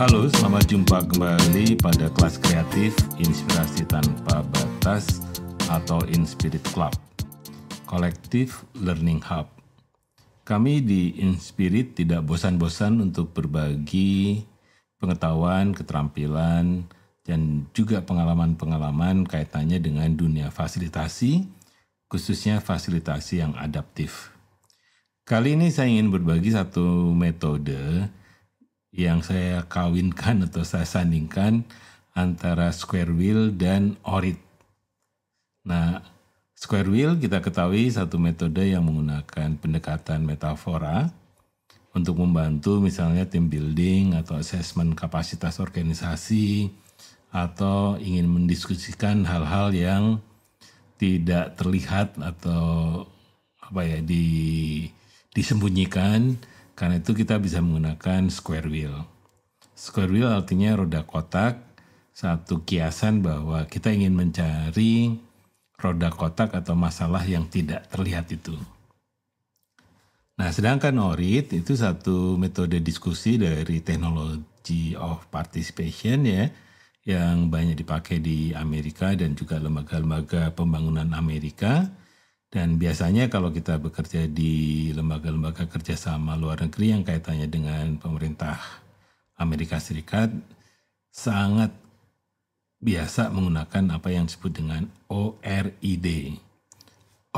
Halo, selamat jumpa kembali pada kelas kreatif Inspirasi Tanpa Batas atau Inspirit Club, kolektif Learning Hub. Kami di Inspirit tidak bosan-bosan untuk berbagi pengetahuan, keterampilan, dan juga pengalaman-pengalaman kaitannya dengan dunia fasilitasi, khususnya fasilitasi yang adaptif. Kali ini saya ingin berbagi satu metode yang saya kawinkan atau saya sandingkan antara square wheel dan orit. Nah, square wheel kita ketahui satu metode yang menggunakan pendekatan metafora untuk membantu misalnya team building atau assessment kapasitas organisasi atau ingin mendiskusikan hal-hal yang tidak terlihat atau apa ya di disembunyikan karena itu kita bisa menggunakan square wheel. Square wheel artinya roda kotak, satu kiasan bahwa kita ingin mencari roda kotak atau masalah yang tidak terlihat itu. Nah, sedangkan ORIT itu satu metode diskusi dari teknologi of participation ya yang banyak dipakai di Amerika dan juga lembaga-lembaga pembangunan Amerika dan biasanya kalau kita bekerja di lembaga-lembaga kerjasama luar negeri yang kaitannya dengan pemerintah Amerika Serikat, sangat biasa menggunakan apa yang disebut dengan ORID.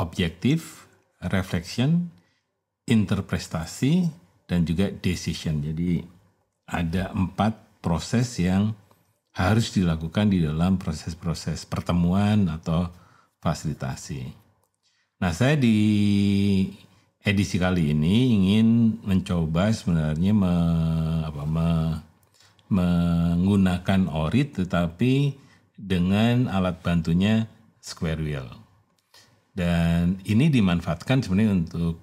Objective, reflection, interpretasi, dan juga decision. Jadi ada empat proses yang harus dilakukan di dalam proses-proses pertemuan atau fasilitasi. Nah, saya di edisi kali ini ingin mencoba sebenarnya me, apa, me, menggunakan orit tetapi dengan alat bantunya square wheel. Dan ini dimanfaatkan sebenarnya untuk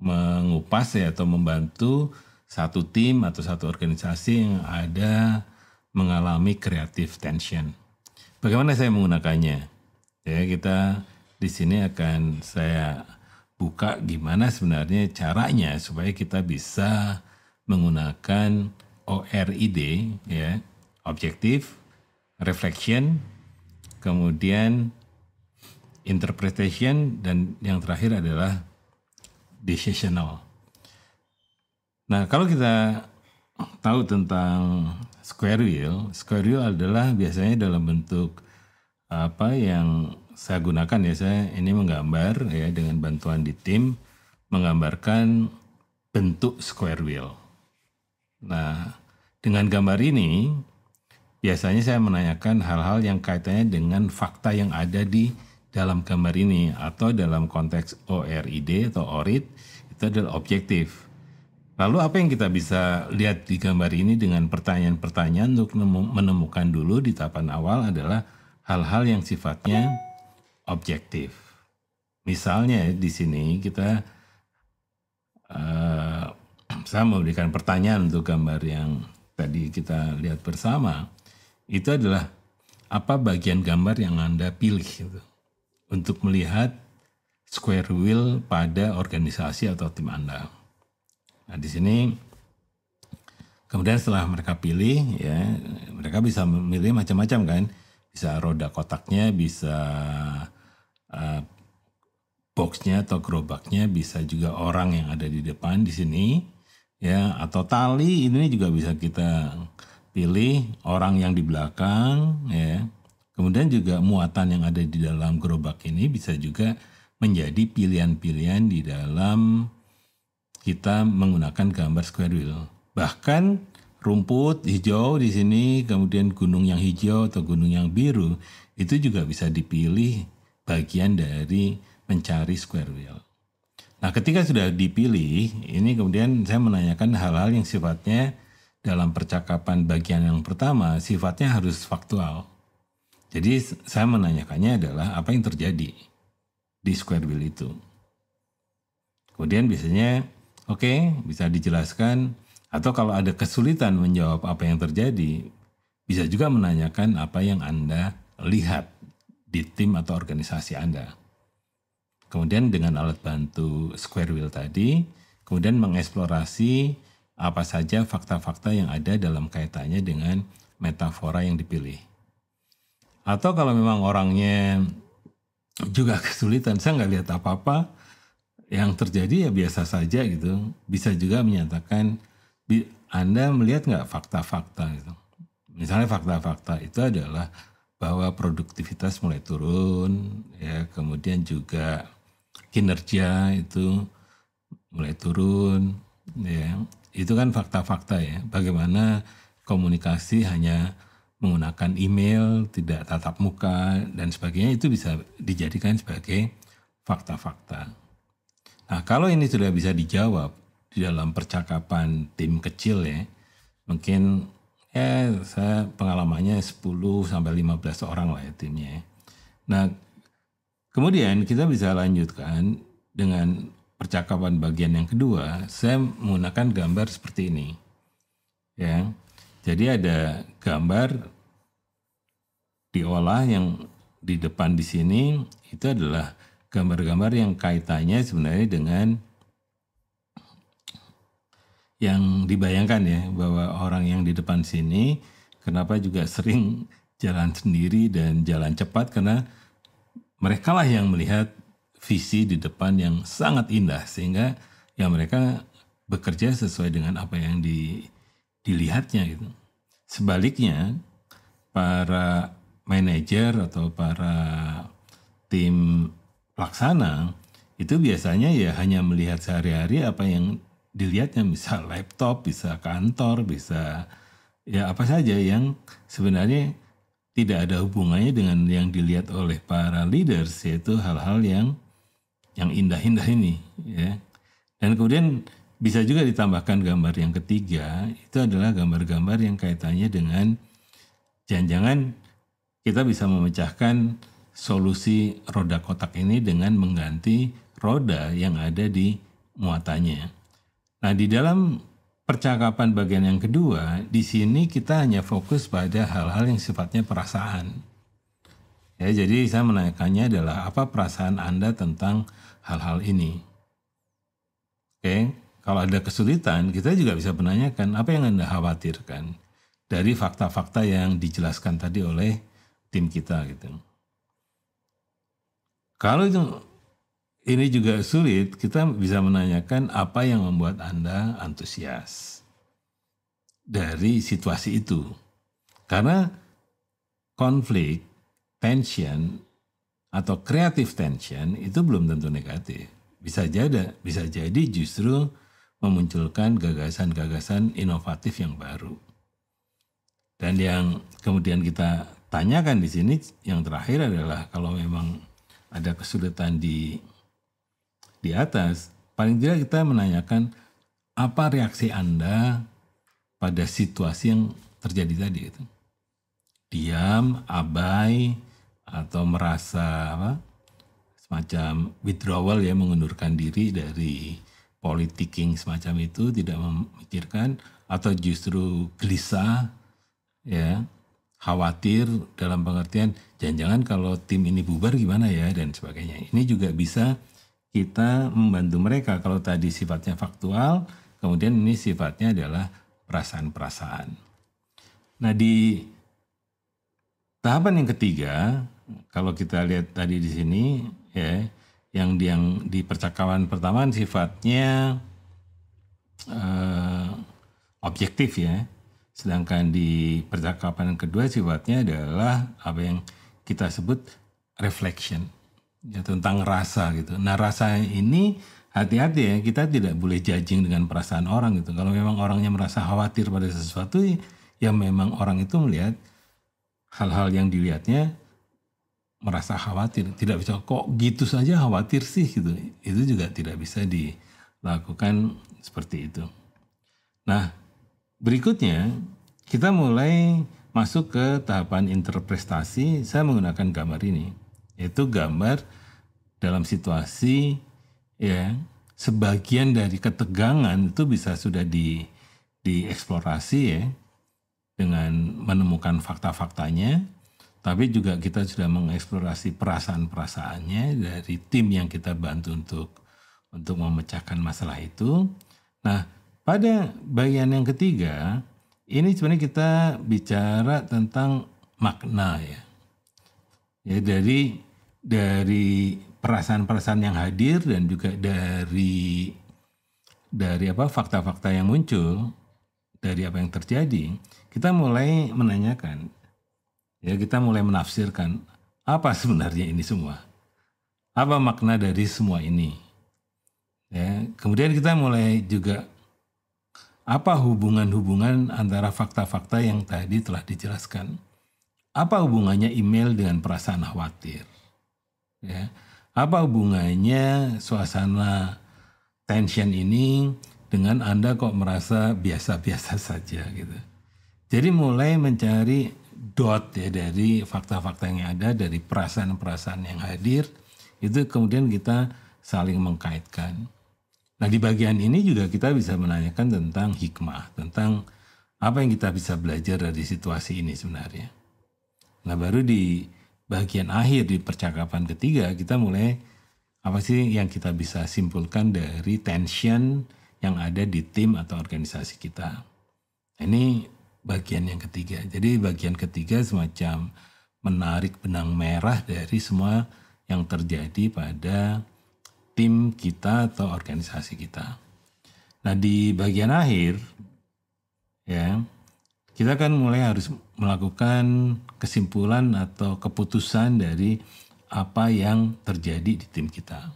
mengupas ya atau membantu satu tim atau satu organisasi yang ada mengalami creative tension. Bagaimana saya menggunakannya? Ya, kita di sini akan saya buka gimana sebenarnya caranya supaya kita bisa menggunakan ORID ya, objektif, reflection, kemudian interpretation dan yang terakhir adalah decisional. Nah, kalau kita tahu tentang square wheel, square wheel adalah biasanya dalam bentuk apa yang saya gunakan ya saya ini menggambar ya dengan bantuan di tim menggambarkan bentuk square wheel. Nah, dengan gambar ini biasanya saya menanyakan hal-hal yang kaitannya dengan fakta yang ada di dalam gambar ini atau dalam konteks ORID atau ORID itu adalah objektif. Lalu apa yang kita bisa lihat di gambar ini dengan pertanyaan-pertanyaan untuk menemukan dulu di tahapan awal adalah hal-hal yang sifatnya objektif. Misalnya di sini kita uh, saya memberikan pertanyaan untuk gambar yang tadi kita lihat bersama. Itu adalah apa bagian gambar yang Anda pilih gitu, untuk melihat square wheel pada organisasi atau tim Anda. Nah, di sini kemudian setelah mereka pilih ya, mereka bisa memilih macam-macam kan. Bisa roda kotaknya, bisa Eh, boxnya atau gerobaknya bisa juga orang yang ada di depan di sini ya atau tali ini juga bisa kita pilih orang yang di belakang ya kemudian juga muatan yang ada di dalam gerobak ini bisa juga menjadi pilihan-pilihan di dalam kita menggunakan gambar square wheel bahkan rumput hijau di sini kemudian gunung yang hijau atau gunung yang biru itu juga bisa dipilih bagian dari mencari square wheel. Nah, ketika sudah dipilih, ini kemudian saya menanyakan hal-hal yang sifatnya dalam percakapan bagian yang pertama, sifatnya harus faktual. Jadi saya menanyakannya adalah apa yang terjadi di square wheel itu. Kemudian biasanya oke, okay, bisa dijelaskan atau kalau ada kesulitan menjawab apa yang terjadi, bisa juga menanyakan apa yang Anda lihat di tim atau organisasi Anda. Kemudian dengan alat bantu square wheel tadi, kemudian mengeksplorasi apa saja fakta-fakta yang ada dalam kaitannya dengan metafora yang dipilih. Atau kalau memang orangnya juga kesulitan, saya nggak lihat apa-apa, yang terjadi ya biasa saja gitu. Bisa juga menyatakan, Anda melihat nggak fakta-fakta gitu. Misalnya fakta-fakta itu adalah bahwa produktivitas mulai turun, ya kemudian juga kinerja itu mulai turun, ya itu kan fakta-fakta ya. Bagaimana komunikasi hanya menggunakan email, tidak tatap muka dan sebagainya itu bisa dijadikan sebagai fakta-fakta. Nah kalau ini sudah bisa dijawab di dalam percakapan tim kecil ya, mungkin ya saya pengalamannya 10 sampai 15 orang lah ya timnya. Nah, kemudian kita bisa lanjutkan dengan percakapan bagian yang kedua, saya menggunakan gambar seperti ini. Ya. Jadi ada gambar diolah yang di depan di sini itu adalah gambar-gambar yang kaitannya sebenarnya dengan yang dibayangkan ya bahwa orang yang di depan sini kenapa juga sering jalan sendiri dan jalan cepat karena mereka lah yang melihat visi di depan yang sangat indah sehingga ya mereka bekerja sesuai dengan apa yang di, dilihatnya gitu. Sebaliknya para manajer atau para tim pelaksana itu biasanya ya hanya melihat sehari-hari apa yang dilihatnya bisa laptop, bisa kantor, bisa ya apa saja yang sebenarnya tidak ada hubungannya dengan yang dilihat oleh para leaders yaitu hal-hal yang yang indah-indah ini ya. Dan kemudian bisa juga ditambahkan gambar yang ketiga itu adalah gambar-gambar yang kaitannya dengan jangan-jangan kita bisa memecahkan solusi roda kotak ini dengan mengganti roda yang ada di muatannya. Nah, di dalam percakapan bagian yang kedua, di sini kita hanya fokus pada hal-hal yang sifatnya perasaan. Ya, jadi saya menanyakannya adalah apa perasaan Anda tentang hal-hal ini? Oke, kalau ada kesulitan, kita juga bisa menanyakan apa yang Anda khawatirkan dari fakta-fakta yang dijelaskan tadi oleh tim kita gitu. Kalau itu ini juga sulit, kita bisa menanyakan apa yang membuat Anda antusias dari situasi itu. Karena konflik, tension, atau kreatif tension itu belum tentu negatif. Bisa jadi, bisa jadi justru memunculkan gagasan-gagasan inovatif yang baru. Dan yang kemudian kita tanyakan di sini yang terakhir adalah kalau memang ada kesulitan di di atas, paling tidak kita menanyakan apa reaksi Anda pada situasi yang terjadi tadi itu. Diam, abai, atau merasa apa, semacam withdrawal ya mengundurkan diri dari politiking semacam itu tidak memikirkan atau justru gelisah ya khawatir dalam pengertian jangan-jangan kalau tim ini bubar gimana ya dan sebagainya ini juga bisa kita membantu mereka. Kalau tadi sifatnya faktual, kemudian ini sifatnya adalah perasaan-perasaan. Nah di tahapan yang ketiga, kalau kita lihat tadi di sini, ya, yang di, yang di percakapan pertama sifatnya uh, objektif ya, sedangkan di percakapan kedua sifatnya adalah apa yang kita sebut reflection ya, tentang rasa gitu. Nah rasa ini hati-hati ya kita tidak boleh judging dengan perasaan orang gitu. Kalau memang orangnya merasa khawatir pada sesuatu ya memang orang itu melihat hal-hal yang dilihatnya merasa khawatir. Tidak bisa kok gitu saja khawatir sih gitu. Itu juga tidak bisa dilakukan seperti itu. Nah berikutnya kita mulai masuk ke tahapan interpretasi. Saya menggunakan gambar ini yaitu gambar dalam situasi ya sebagian dari ketegangan itu bisa sudah di dieksplorasi ya dengan menemukan fakta-faktanya tapi juga kita sudah mengeksplorasi perasaan-perasaannya dari tim yang kita bantu untuk untuk memecahkan masalah itu. Nah, pada bagian yang ketiga, ini sebenarnya kita bicara tentang makna ya ya dari dari perasaan-perasaan yang hadir dan juga dari dari apa fakta-fakta yang muncul dari apa yang terjadi kita mulai menanyakan ya kita mulai menafsirkan apa sebenarnya ini semua apa makna dari semua ini ya kemudian kita mulai juga apa hubungan-hubungan antara fakta-fakta yang tadi telah dijelaskan apa hubungannya email dengan perasaan khawatir? Ya. Apa hubungannya suasana tension ini dengan Anda kok merasa biasa-biasa saja gitu. Jadi mulai mencari dot ya dari fakta-fakta yang ada, dari perasaan-perasaan yang hadir, itu kemudian kita saling mengkaitkan. Nah di bagian ini juga kita bisa menanyakan tentang hikmah, tentang apa yang kita bisa belajar dari situasi ini sebenarnya. Nah baru di bagian akhir di percakapan ketiga kita mulai apa sih yang kita bisa simpulkan dari tension yang ada di tim atau organisasi kita. Ini bagian yang ketiga. Jadi bagian ketiga semacam menarik benang merah dari semua yang terjadi pada tim kita atau organisasi kita. Nah, di bagian akhir ya, kita kan mulai harus melakukan kesimpulan atau keputusan dari apa yang terjadi di tim kita.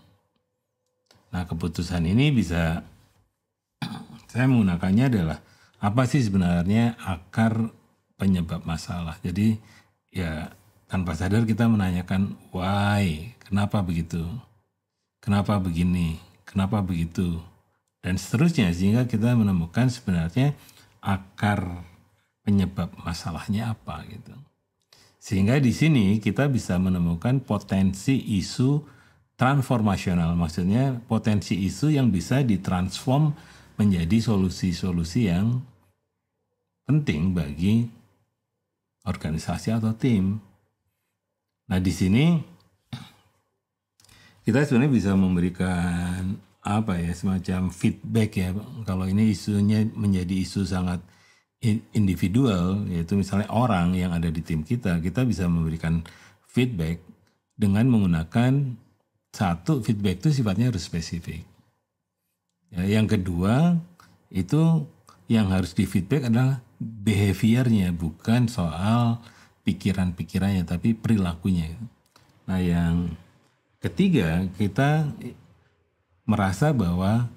Nah, keputusan ini bisa saya menggunakannya adalah apa sih sebenarnya akar penyebab masalah. Jadi ya tanpa sadar kita menanyakan why, kenapa begitu? Kenapa begini? Kenapa begitu? Dan seterusnya sehingga kita menemukan sebenarnya akar penyebab masalahnya apa gitu. Sehingga di sini kita bisa menemukan potensi isu transformasional, maksudnya potensi isu yang bisa ditransform menjadi solusi-solusi yang penting bagi organisasi atau tim. Nah, di sini kita sebenarnya bisa memberikan apa ya semacam feedback ya kalau ini isunya menjadi isu sangat individual yaitu misalnya orang yang ada di tim kita kita bisa memberikan feedback dengan menggunakan satu feedback itu sifatnya harus spesifik ya, yang kedua itu yang harus di feedback adalah behaviornya bukan soal pikiran-pikirannya tapi perilakunya nah yang ketiga kita merasa bahwa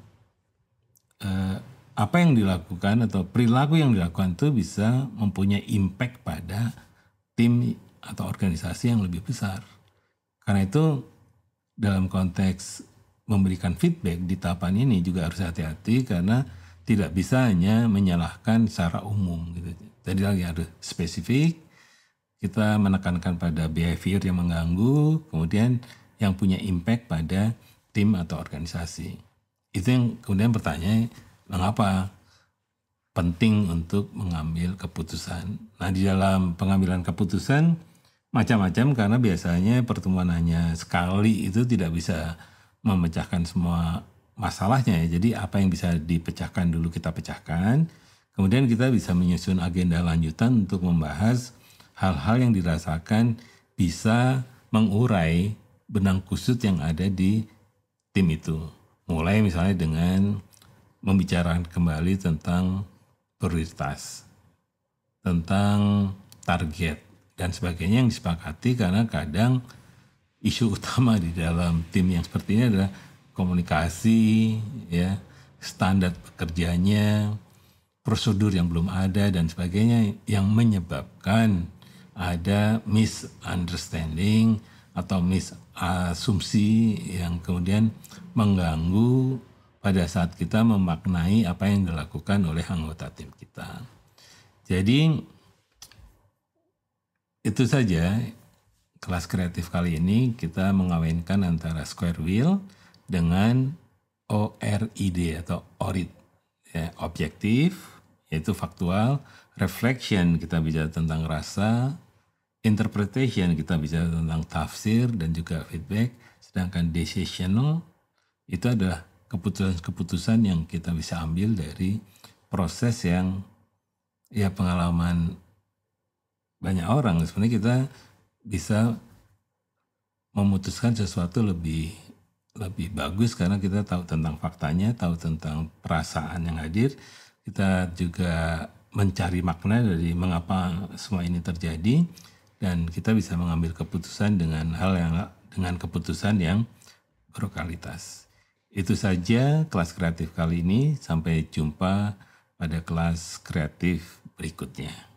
eh, apa yang dilakukan atau perilaku yang dilakukan itu bisa mempunyai impact pada tim atau organisasi yang lebih besar. Karena itu dalam konteks memberikan feedback di tahapan ini juga harus hati-hati karena tidak bisa hanya menyalahkan secara umum gitu. Jadi lagi harus spesifik, kita menekankan pada behavior yang mengganggu, kemudian yang punya impact pada tim atau organisasi. Itu yang kemudian bertanya mengapa penting untuk mengambil keputusan. Nah, di dalam pengambilan keputusan macam-macam karena biasanya pertemuan hanya sekali itu tidak bisa memecahkan semua masalahnya ya. Jadi apa yang bisa dipecahkan dulu kita pecahkan. Kemudian kita bisa menyusun agenda lanjutan untuk membahas hal-hal yang dirasakan bisa mengurai benang kusut yang ada di tim itu. Mulai misalnya dengan membicarakan kembali tentang prioritas, tentang target dan sebagainya yang disepakati karena kadang isu utama di dalam tim yang seperti ini adalah komunikasi, ya standar pekerjaannya, prosedur yang belum ada dan sebagainya yang menyebabkan ada misunderstanding atau misasumsi yang kemudian mengganggu pada saat kita memaknai apa yang dilakukan oleh anggota tim kita. Jadi itu saja kelas kreatif kali ini kita mengawinkan antara square wheel dengan ORID atau ORID ya, objektif yaitu faktual, reflection kita bicara tentang rasa, interpretation kita bicara tentang tafsir dan juga feedback, sedangkan decisional itu adalah keputusan-keputusan yang kita bisa ambil dari proses yang ya pengalaman banyak orang sebenarnya kita bisa memutuskan sesuatu lebih lebih bagus karena kita tahu tentang faktanya, tahu tentang perasaan yang hadir. Kita juga mencari makna dari mengapa semua ini terjadi dan kita bisa mengambil keputusan dengan hal yang dengan keputusan yang berkualitas. Itu saja kelas kreatif kali ini. Sampai jumpa pada kelas kreatif berikutnya.